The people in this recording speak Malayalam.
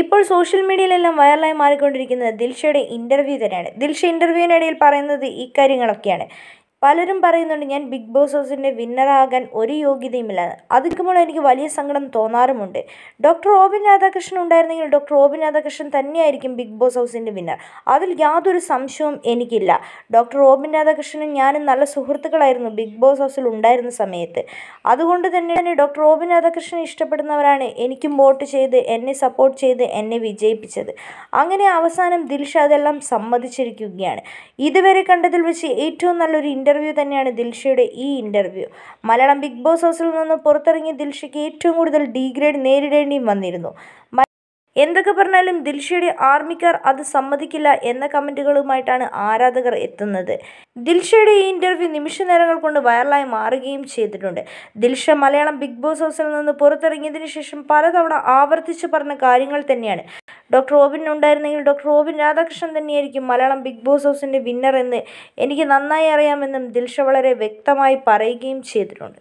ഇപ്പോൾ സോഷ്യൽ മീഡിയയിലെല്ലാം വൈറലായി മാറിക്കൊണ്ടിരിക്കുന്നത് ദിൽഷയുടെ ഇൻ്റർവ്യൂ തന്നെയാണ് ദിൽഷ ഇൻ്റർവ്യൂവിനിടയിൽ പറയുന്നത് ഇക്കാര്യങ്ങളൊക്കെയാണ് പലരും പറയുന്നുണ്ട് ഞാൻ ബിഗ് ബോസ് ഹൗസിൻ്റെ വിന്നറാകാൻ ഒരു യോഗ്യതയുമില്ല അതിക്കുമ്പോൾ എനിക്ക് വലിയ സങ്കടം തോന്നാറുമുണ്ട് ഡോക്ടർ റോബിൻ രാധാകൃഷ്ണൻ ഉണ്ടായിരുന്നെങ്കിൽ ഡോക്ടർ റോബിൻ രാധാകൃഷ്ണൻ തന്നെയായിരിക്കും ബിഗ് ബോസ് ഹൗസിൻ്റെ വിന്നർ അതിൽ യാതൊരു സംശയവും എനിക്കില്ല ഡോക്ടർ റോബിൻ രാധാകൃഷ്ണനും ഞാനും നല്ല സുഹൃത്തുക്കളായിരുന്നു ബിഗ് ബോസ് ഹൗസിൽ ഉണ്ടായിരുന്ന സമയത്ത് അതുകൊണ്ട് തന്നെ ഡോക്ടർ റോബിൻ രാധാകൃഷ്ണൻ ഇഷ്ടപ്പെടുന്നവരാണ് എനിക്കും വോട്ട് ചെയ്ത് എന്നെ സപ്പോർട്ട് ചെയ്ത് എന്നെ വിജയിപ്പിച്ചത് അങ്ങനെ അവസാനം ദിൽഷ അതെല്ലാം സമ്മതിച്ചിരിക്കുകയാണ് ഇതുവരെ കണ്ടതിൽ വെച്ച് ഏറ്റവും നല്ലൊരു ഇൻ്റർ ഇൻ്റർവ്യൂ തന്നെയാണ് ദിൽഷയുടെ ഈ ഇൻ്റർവ്യൂ മലയാളം ബിഗ് ബോസ് ഹൗസിൽ നിന്ന് പുറത്തിറങ്ങിയ ദിൽഷയ്ക്ക് ഏറ്റവും കൂടുതൽ ഡീഗ്രേഡ് നേരിടേണ്ടിയും വന്നിരുന്നു എന്തൊക്കെ പറഞ്ഞാലും ദിൽഷയുടെ ആർമിക്കാർ അത് സമ്മതിക്കില്ല എന്ന കമൻറ്റുകളുമായിട്ടാണ് ആരാധകർ എത്തുന്നത് ദിൽഷയുടെ ഈ ഇൻ്റർവ്യൂ നിമിഷ നേരങ്ങൾ കൊണ്ട് വൈറലായി മാറുകയും ചെയ്തിട്ടുണ്ട് ദിൽഷ മലയാളം ബിഗ് ബോസ് ഹൗസിൽ നിന്ന് പുറത്തിറങ്ങിയതിന് ശേഷം പലതവണ ആവർത്തിച്ച് പറഞ്ഞ കാര്യങ്ങൾ തന്നെയാണ് ഡോക്ടർ റോബിൻ ഉണ്ടായിരുന്നെങ്കിൽ ഡോക്ടർ റോബിൻ രാധാകൃഷ്ണൻ തന്നെയായിരിക്കും മലയാളം ബിഗ് ബോസ് ഹൗസിൻ്റെ വിന്നർ എന്ന് എനിക്ക് നന്നായി അറിയാമെന്നും ദിൽഷ വളരെ വ്യക്തമായി പറയുകയും ചെയ്തിട്ടുണ്ട്